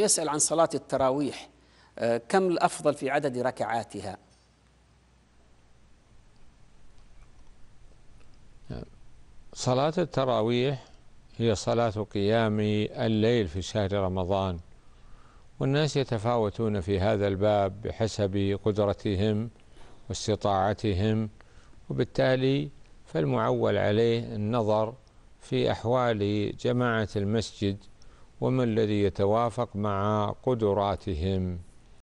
يسأل عن صلاة التراويح آه، كم الأفضل في عدد ركعاتها صلاة التراويح هي صلاة قيام الليل في شهر رمضان والناس يتفاوتون في هذا الباب بحسب قدرتهم واستطاعتهم وبالتالي فالمعول عليه النظر في أحوال جماعة المسجد وما الذي يتوافق مع قدراتهم